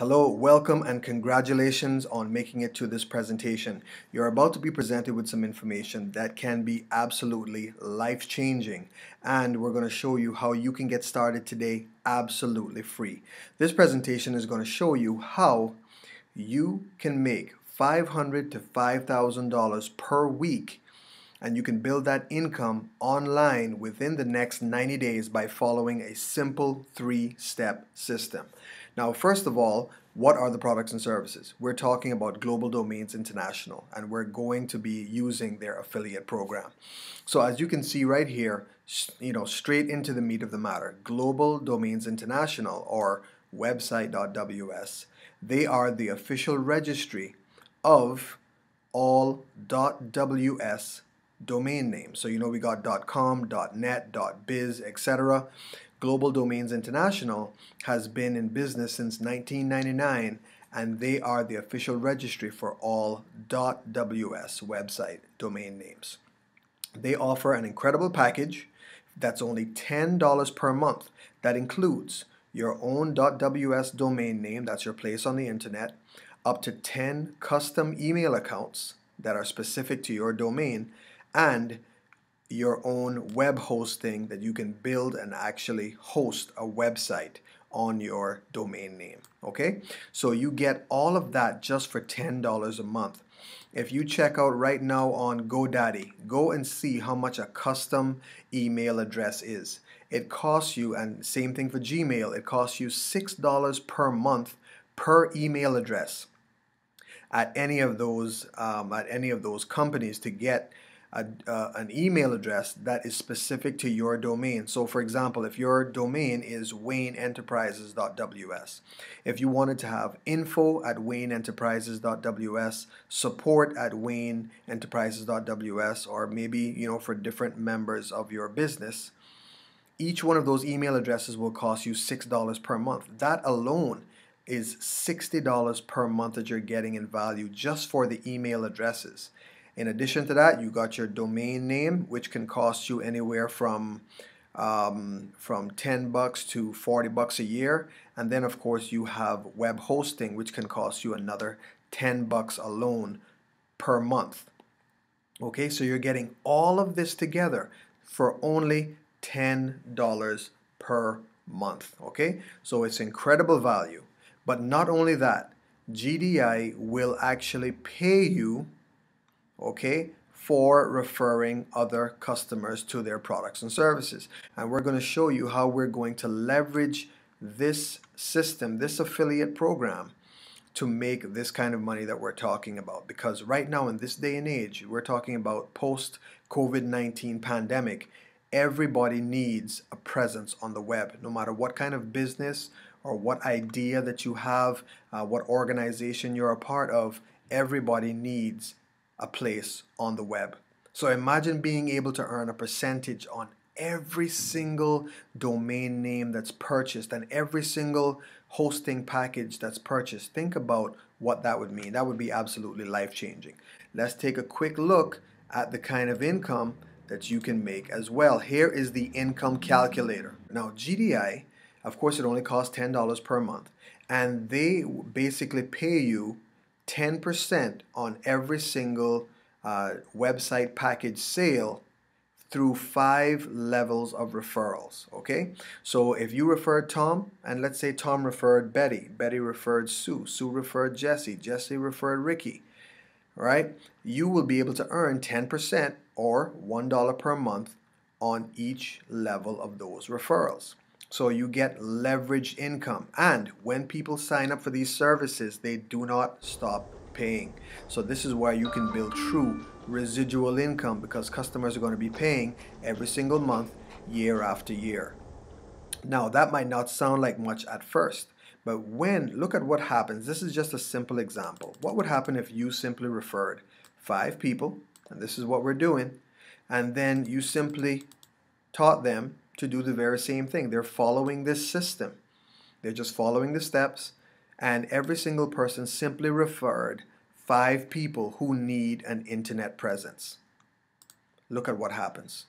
Hello, welcome and congratulations on making it to this presentation. You're about to be presented with some information that can be absolutely life-changing and we're going to show you how you can get started today absolutely free. This presentation is going to show you how you can make $500 to $5,000 per week and you can build that income online within the next 90 days by following a simple three-step system. Now, first of all, what are the products and services? We're talking about Global Domains International, and we're going to be using their affiliate program. So as you can see right here, you know, straight into the meat of the matter, Global Domains International, or website.ws, they are the official registry of all .ws domain names. So you know we got .com, .net, .biz, etc. Global Domains International has been in business since 1999 and they are the official registry for all .ws website domain names. They offer an incredible package that's only $10 per month that includes your own .ws domain name, that's your place on the internet, up to 10 custom email accounts that are specific to your domain, and your own web hosting that you can build and actually host a website on your domain name okay so you get all of that just for $10 a month if you check out right now on GoDaddy go and see how much a custom email address is it costs you and same thing for Gmail it costs you $6 per month per email address at any of those um, at any of those companies to get a, uh, an email address that is specific to your domain. So for example, if your domain is wayneenterprises.ws, if you wanted to have info at wayneenterprises.ws, support at wayneenterprises.ws, or maybe you know for different members of your business, each one of those email addresses will cost you $6 per month. That alone is $60 per month that you're getting in value just for the email addresses. In addition to that, you got your domain name, which can cost you anywhere from um, from 10 bucks to 40 bucks a year. And then of course you have web hosting, which can cost you another 10 bucks alone per month. Okay, so you're getting all of this together for only $10 per month. Okay, so it's incredible value. But not only that, GDI will actually pay you okay, for referring other customers to their products and services. And we're going to show you how we're going to leverage this system, this affiliate program, to make this kind of money that we're talking about. Because right now, in this day and age, we're talking about post COVID 19 pandemic. Everybody needs a presence on the web, no matter what kind of business or what idea that you have, uh, what organization you're a part of, everybody needs a place on the web. So imagine being able to earn a percentage on every single domain name that's purchased and every single hosting package that's purchased. Think about what that would mean. That would be absolutely life changing. Let's take a quick look at the kind of income that you can make as well. Here is the income calculator. Now, GDI, of course, it only costs $10 per month, and they basically pay you 10% on every single uh, website package sale through five levels of referrals. Okay, so if you referred Tom, and let's say Tom referred Betty, Betty referred Sue, Sue referred Jesse, Jesse referred Ricky, right? You will be able to earn 10% or $1 per month on each level of those referrals. So you get leveraged income. And when people sign up for these services, they do not stop paying. So this is where you can build true residual income because customers are going to be paying every single month, year after year. Now that might not sound like much at first, but when, look at what happens. This is just a simple example. What would happen if you simply referred five people, and this is what we're doing, and then you simply taught them to do the very same thing. They're following this system. They're just following the steps, and every single person simply referred five people who need an internet presence. Look at what happens.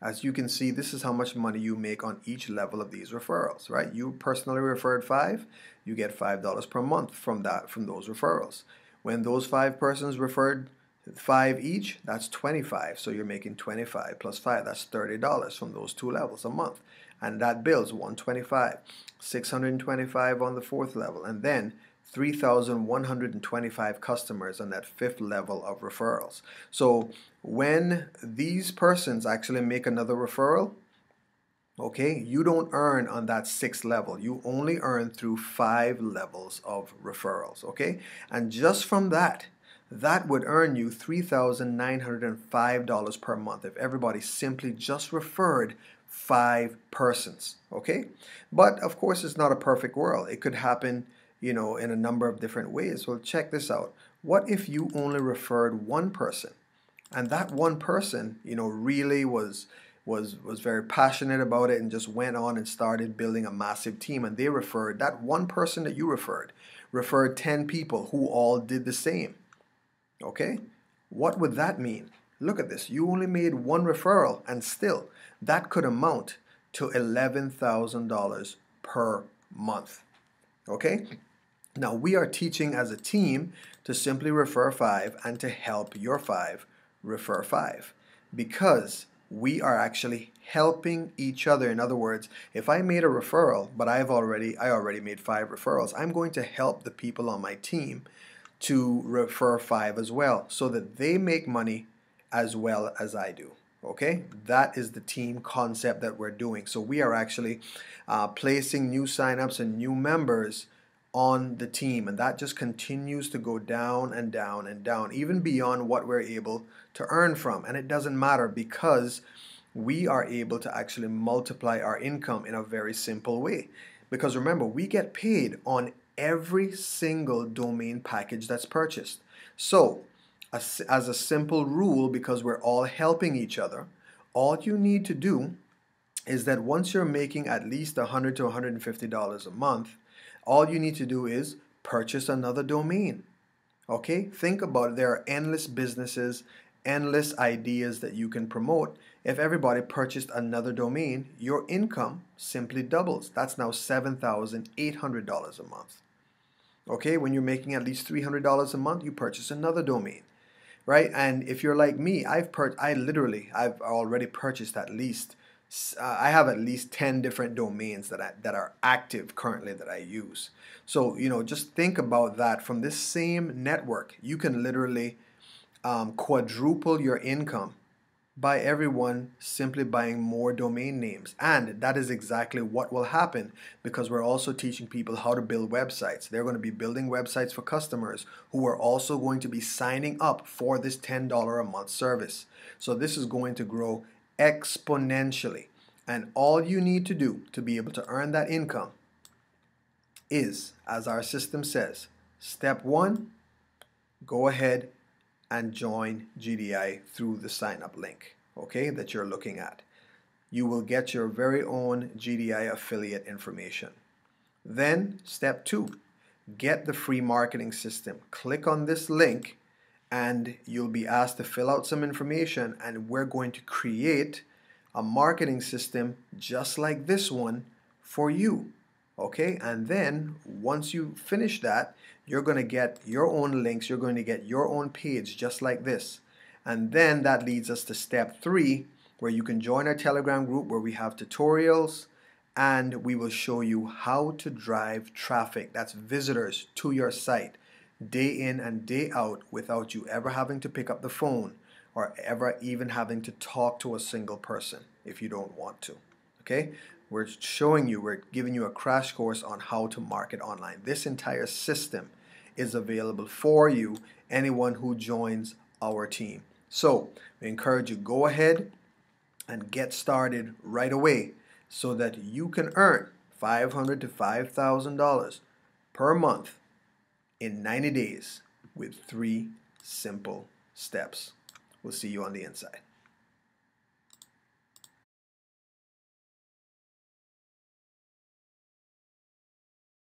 As you can see, this is how much money you make on each level of these referrals, right? You personally referred five, you get $5 per month from that, from those referrals. When those five persons referred 5 each, that's 25. So you're making 25 plus 5, that's $30 from those two levels a month. And that builds 125, 625 on the fourth level, and then 3,125 customers on that fifth level of referrals. So when these persons actually make another referral, okay, you don't earn on that sixth level. You only earn through five levels of referrals, okay? And just from that, that would earn you $3,905 per month if everybody simply just referred five persons, okay? But of course, it's not a perfect world. It could happen, you know, in a number of different ways. Well, check this out. What if you only referred one person? And that one person, you know, really was was was very passionate about it and just went on and started building a massive team and they referred that one person that you referred referred 10 people who all did the same Okay? What would that mean? Look at this. You only made one referral, and still, that could amount to $11,000 per month. Okay? Now, we are teaching as a team to simply refer five and to help your five refer five because we are actually helping each other in other words if i made a referral but i've already i already made five referrals i'm going to help the people on my team to refer five as well so that they make money as well as I do. Okay, that is the team concept that we're doing. So we are actually uh, placing new signups and new members on the team, and that just continues to go down and down and down, even beyond what we're able to earn from. And it doesn't matter because we are able to actually multiply our income in a very simple way. Because remember, we get paid on every single domain package that's purchased. So, as, as a simple rule, because we're all helping each other, all you need to do is that once you're making at least $100 to $150 a month, all you need to do is purchase another domain. Okay? Think about it. There are endless businesses, endless ideas that you can promote. If everybody purchased another domain, your income simply doubles. That's now $7,800 a month. Okay, when you're making at least $300 a month, you purchase another domain, right? And if you're like me, I've per I literally, I've already purchased at least, uh, I have at least 10 different domains that, I, that are active currently that I use. So, you know, just think about that. From this same network, you can literally um, quadruple your income by everyone simply buying more domain names. And that is exactly what will happen because we're also teaching people how to build websites. They're going to be building websites for customers who are also going to be signing up for this $10 a month service. So this is going to grow exponentially. And all you need to do to be able to earn that income is, as our system says, step one, go ahead and join GDI through the sign up link, okay, that you're looking at. You will get your very own GDI affiliate information. Then, step two, get the free marketing system. Click on this link and you'll be asked to fill out some information and we're going to create a marketing system just like this one for you okay and then once you finish that you're going to get your own links you're going to get your own page just like this and then that leads us to step three where you can join our telegram group where we have tutorials and we will show you how to drive traffic that's visitors to your site day in and day out without you ever having to pick up the phone or ever even having to talk to a single person if you don't want to Okay, we're showing you, we're giving you a crash course on how to market online. This entire system is available for you, anyone who joins our team. So we encourage you, go ahead and get started right away so that you can earn 500 to $5,000 per month in 90 days with three simple steps. We'll see you on the inside.